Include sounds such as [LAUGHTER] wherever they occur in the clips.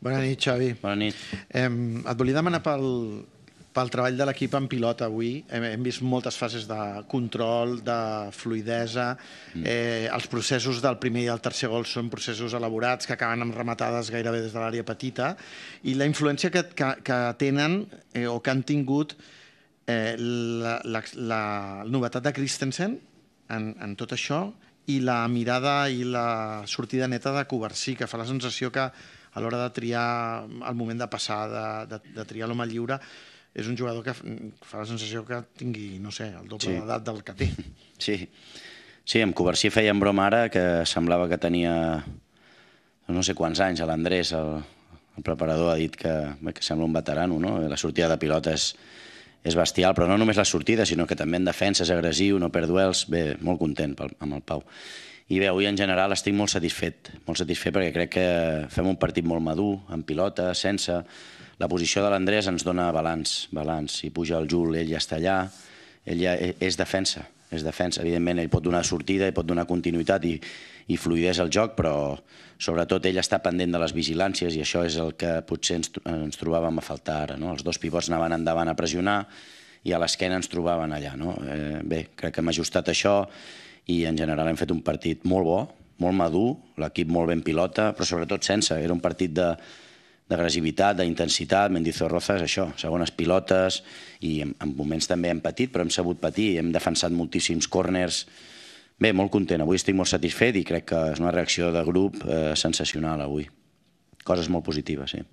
Bona nit, Xavi. Bona nit. Eh, et volia demanar pel, pel treball de l'equip en pilota avui. Hem, hem vist moltes fases de control, de fluidesa. Mm. Eh, els processos del primer i el tercer gol són processos elaborats que acaben amb rematades gairebé des de l'àrea petita. I la influència que, que, que tenen eh, o que han tingut eh, la, la, la novetat de Christensen en, en tot això i la mirada i la sortida neta de Coversí, que fa la sensació que a l'hora de triar, al moment de passar, de, de, de triar l'home lliure, és un jugador que fa la sensació que tingui, no sé, el doble sí. d'edat del que té. [LAUGHS] Sí. Sí, amb Coversí feien broma ara que semblava que tenia no sé quants anys, l'Andrés, el, el preparador, ha dit que, que sembla un veterano, no? La sortida de pilota és, és bestial, però no només la sortida, sinó que també en defensa és agressiu, no perd duels, bé, molt content pel, amb el Pau. I bé, avui en general estic molt satisfet, molt satisfet perquè crec que fem un partit molt madur, amb pilota, sense... La posició de l'Andrés ens dona balanç, balanç. Si puja el Jul, ell ja està allà, ell ja e, és defensa, és defensa. Evidentment, ell pot donar sortida, i pot donar continuïtat i, i fluïdes al joc, però sobretot ell està pendent de les vigilàncies i això és el que potser ens, ens trobàvem a faltar ara. No? Els dos pivots anaven endavant a pressionar i a l'esquena ens trobaven allà. No? Eh, bé, crec que hem ajustat això i en general hem fet un partit molt bo, molt madur, l'equip molt ben pilota, però sobretot sense. Era un partit de, d'agressivitat, d'intensitat, Mendizorroza és això, segones pilotes, i en, en moments també hem patit, però hem sabut patir, hem defensat moltíssims corners. Bé, molt content, avui estic molt satisfet i crec que és una reacció de grup eh, sensacional avui. Coses molt positives, sí.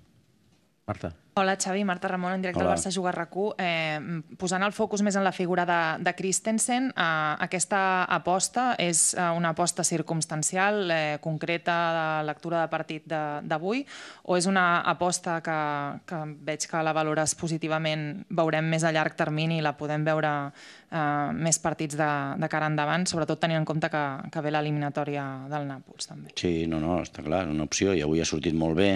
Marta. Hola Xavi, Marta Ramon, en directe Hola. al Barça Jugar 1 Eh, posant el focus més en la figura de, de Christensen, eh, aquesta aposta és eh, una aposta circumstancial, eh, concreta de lectura de partit d'avui, o és una aposta que, que veig que la valores positivament, veurem més a llarg termini, i la podem veure eh, més partits de, de cara endavant, sobretot tenint en compte que, que ve l'eliminatòria del Nàpols, també. Sí, no, no, està clar, és una opció, i avui ha sortit molt bé,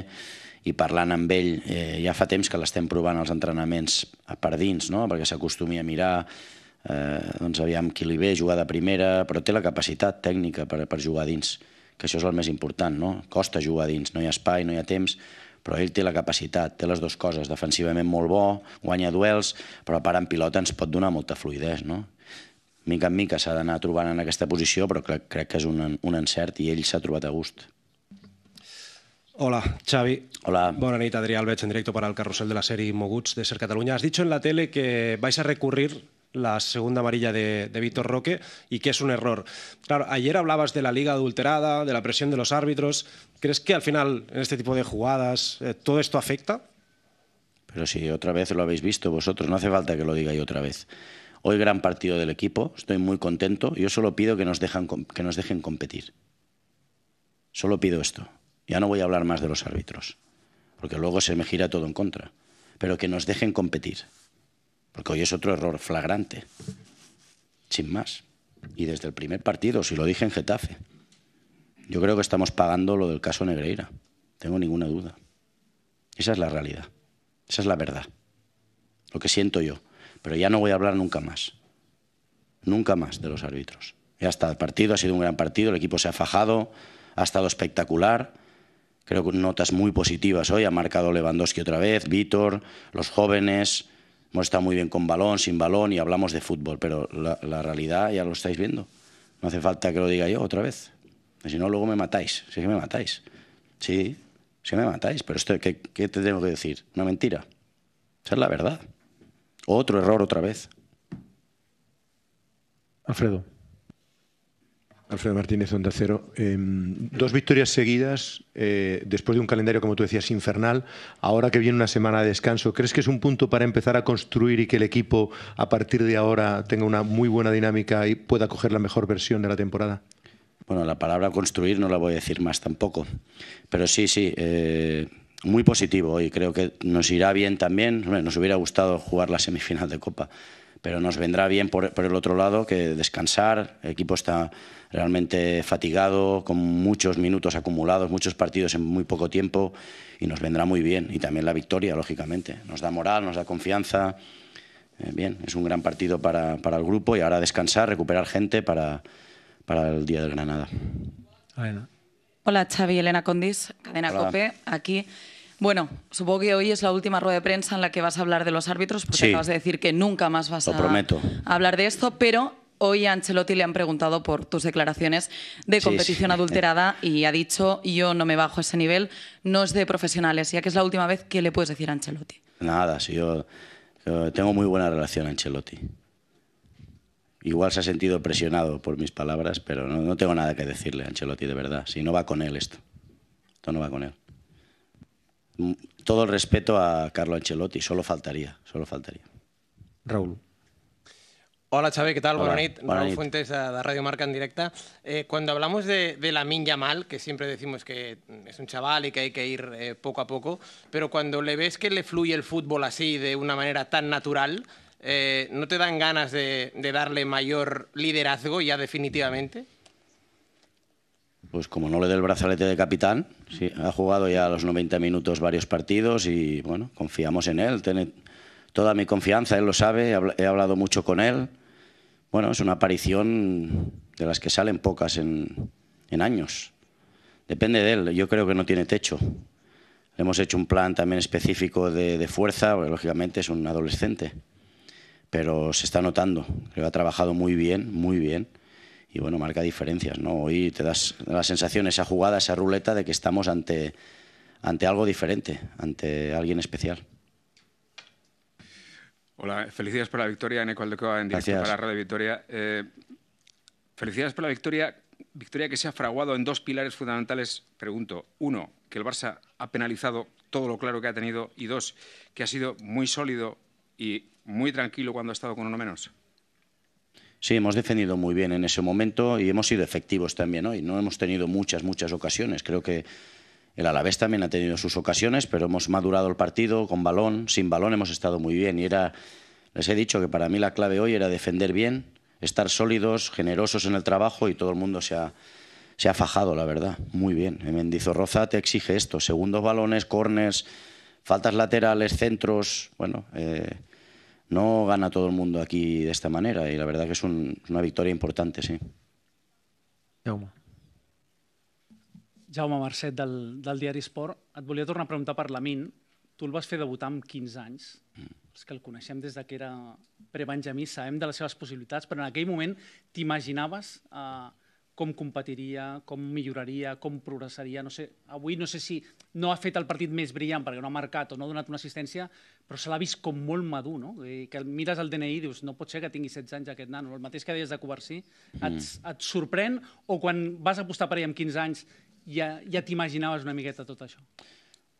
i parlant amb ell eh, ja fa temps que l'estem provant als entrenaments per dins, no? perquè s'acostumi a mirar, eh, doncs aviam qui li ve jugar de primera, però té la capacitat tècnica per, per jugar dins, que això és el més important, no? Costa jugar dins, no hi ha espai, no hi ha temps, però ell té la capacitat, té les dues coses, defensivament molt bo, guanya duels, però a part en pilota ens pot donar molta fluidesa, no? Mica en mica s'ha d'anar trobant en aquesta posició, però crec, crec que és un, un encert i ell s'ha trobat a gust. Hola, Xavi. Hola. Buenas noches, Adrià Alves, en directo para el carrusel de la serie Moguts de Ser Cataluña. Has dicho en la tele que vais a recurrir la segunda amarilla de, Víctor Roque y que es un error. Claro, ayer hablabas de la liga adulterada, de la presión de los árbitros. ¿Crees que al final, en este tipo de jugadas, eh, todo esto afecta? Pero si otra vez lo habéis visto vosotros, no hace falta que lo diga otra vez. Hoy gran partido del equipo, estoy muy contento. Yo solo pido que nos, que nos dejen competir. Solo pido esto. Ya no voy a hablar más de los árbitros, porque luego se me gira todo en contra, pero que nos dejen competir, porque hoy es otro error flagrante, sin más. Y desde el primer partido, si lo dije en Getafe, yo creo que estamos pagando lo del caso Negreira, tengo ninguna duda. Esa es la realidad, esa es la verdad, lo que siento yo, pero ya no voy a hablar nunca más, nunca más de los árbitros. Ya está, el partido ha sido un gran partido, el equipo se ha fajado, ha estado espectacular, Creo que notas muy positivas hoy. Ha marcado Lewandowski otra vez, Vítor, los jóvenes. Hemos estado muy bien con balón, sin balón y hablamos de fútbol, pero la, realidad ya lo estáis viendo. No hace falta que lo diga yo otra vez. Si no, luego me matáis. sí que me matáis. Sí, si que me matáis. Pero esto, ¿qué, te tengo que decir? Una mentira. Esa es la verdad. Otro error otra vez. Alfredo. Alfredo Martínez, Onda Cero. Em, dos victorias seguidas, eh, después de un calendario, como tú decías, infernal. Ahora que viene una semana de descanso, ¿crees que es un punto para empezar a construir y que el equipo, a partir de ahora, tenga una muy buena dinámica y pueda coger la mejor versión de la temporada? Bueno, la palabra construir no la voy a decir más tampoco. Pero sí, sí, eh, muy positivo y creo que nos irá bien también. nos hubiera gustado jugar la semifinal de Copa pero nos vendrá bien por, el otro lado que descansar. El equipo está realmente fatigado, con muchos minutos acumulados, muchos partidos en muy poco tiempo y nos vendrá muy bien. Y también la victoria, lógicamente. Nos da moral, nos da confianza. Eh, bien, es un gran partido para, para, el grupo y ahora descansar, recuperar gente para, para el Día de Granada. Hola Xavi, Elena Condis, Cadena COPE, aquí. Bueno, supongo que hoy es la última rueda de prensa en la que vas a hablar de los árbitros, porque acabas de decir que nunca más vas a, hablar de esto, pero hoy a Ancelotti le han preguntado por tus declaraciones de competición adulterada y ha dicho, yo no me bajo a ese nivel, no es de profesionales, ya que es la última vez que le puedes decir a Ancelotti. Nada, si yo, tengo muy buena relación a Ancelotti. Igual se ha sentido presionado por mis palabras, pero no, no tengo nada que decirle a Ancelotti, de verdad. Si no va con él esto, esto no va con él todo el respeto a Carlo Ancelotti, solo faltaría, solo faltaría. Raúl. Hola Xavi, ¿qué tal? buenas noches. Raúl Fuentes de Radio Marca en directa. Eh, cuando hablamos de, la Minya Mal, que siempre decimos que es un chaval y que hay que ir eh, poco a poco, pero cuando le ves que le fluye el fútbol así de una manera tan natural, eh, ¿no te dan ganas de, de darle mayor liderazgo ya definitivamente? Pues como no le dé el brazalete de capitán, ha jugado ya los 90 minutos varios partidos y bueno, confiamos en él, tiene toda mi confianza, él lo sabe, he hablado mucho con él. Bueno, es una aparición de las que salen pocas en, años. Depende de él, yo creo que no tiene techo. Le hemos hecho un plan también específico de, fuerza, lógicamente es un adolescente, pero se está notando, que ha trabajado muy bien, muy bien y bueno, marca diferencias, ¿no? Hoy te das la sensación, esa jugada, esa ruleta de que estamos ante, algo diferente, ante alguien especial. Hola, felicidades por la victoria, en Aldecoa, en directo Gracias. para Radio Victoria. Eh, felicidades por la victoria, victoria que se ha fraguado en dos pilares fundamentales, pregunto. Uno, que el Barça ha penalizado todo lo claro que ha tenido, y dos, que ha sido muy sólido y muy tranquilo cuando ha estado con uno menos. Sí, hemos defendido muy bien en ese momento y hemos sido efectivos también hoy. ¿no? hemos tenido muchas, muchas ocasiones. Creo que el Alavés también ha tenido sus ocasiones, pero hemos madurado el partido con balón, sin balón hemos estado muy bien. Y era, les he dicho que para mí la clave hoy era defender bien, estar sólidos, generosos en el trabajo y todo el mundo se ha, se ha fajado, la verdad. Muy bien. Mendizorroza te exige esto: segundos balones, corners, faltas laterales, centros. Bueno. Eh, no gana todo el mundo aquí de esta manera y la verdad que es un, una victoria importante, sí. Jaume. Jaume Marcet, del, del diari Esport, et volia tornar a preguntar per la Min. Tu el vas fer debutar amb 15 anys. Mm. Els que el coneixem des de que era pre-Benjamí sabem de les seves possibilitats, però en aquell moment t'imaginaves eh, com competiria, com milloraria, com progressaria. No sé, avui no sé si no ha fet el partit més brillant perquè no ha marcat o no ha donat una assistència, però se l'ha vist com molt madur, no? I eh, que mires el DNI i dius, no pot ser que tingui 16 anys aquest nano. El mateix que deies de Covarsí, mm. et, et sorprèn o quan vas apostar per ell amb 15 anys ja, ja t'imaginaves una miqueta tot això?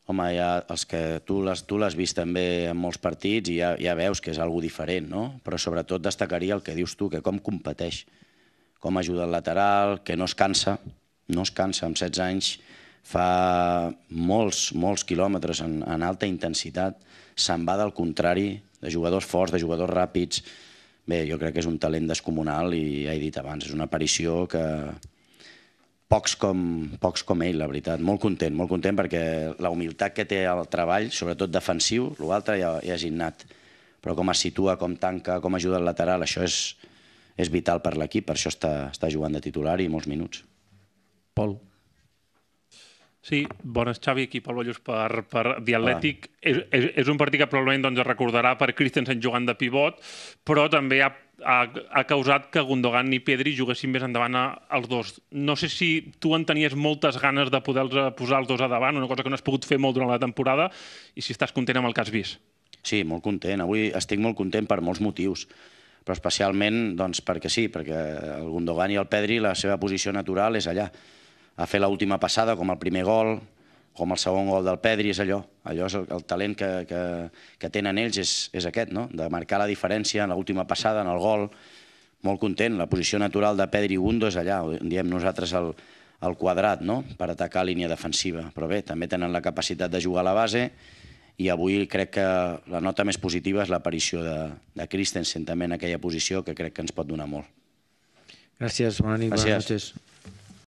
Home, ja els que tu l'has tu l'has vist també en molts partits i ja, ja veus que és algo diferent, no? Però sobretot destacaria el que dius tu, que com competeix com ajuda el lateral, que no es cansa, no es cansa, amb 16 anys fa molts, molts quilòmetres en, en alta intensitat, se'n va del contrari, de jugadors forts, de jugadors ràpids, bé, jo crec que és un talent descomunal i ja he dit abans, és una aparició que pocs com, pocs com ell, la veritat. Molt content, molt content perquè la humilitat que té el treball, sobretot defensiu, l'altre ja, ja és innat. Però com es situa, com tanca, com ajuda el lateral, això és, és vital per l'equip, per això està, està jugant de titular i molts minuts. Pol. Sí, bones Xavi, aquí Pol Vallós per, per Diatlètic. Ah. És, és, és un partit que probablement doncs, es recordarà per Christensen jugant de pivot, però també ha, ha, ha causat que Gundogan i Pedri juguessin més endavant a, els dos. No sé si tu en tenies moltes ganes de poder-los posar els dos a davant, una cosa que no has pogut fer molt durant la temporada, i si estàs content amb el que has vist. Sí, molt content. Avui estic molt content per molts motius però especialment doncs, perquè sí, perquè el Gundogan i el Pedri la seva posició natural és allà, a fer l'última passada com el primer gol, com el segon gol del Pedri, és allò. Allò és el, el talent que, que, que tenen ells, és, és aquest, no? de marcar la diferència en l'última passada, en el gol, molt content. La posició natural de Pedri i Gundo és allà, en diem nosaltres el, el quadrat, no? per atacar línia defensiva. Però bé, també tenen la capacitat de jugar a la base, i avui crec que la nota més positiva és l'aparició de, de Christensen també en aquella posició que crec que ens pot donar molt. Gràcies, bona nit, Gràcies. bones noches.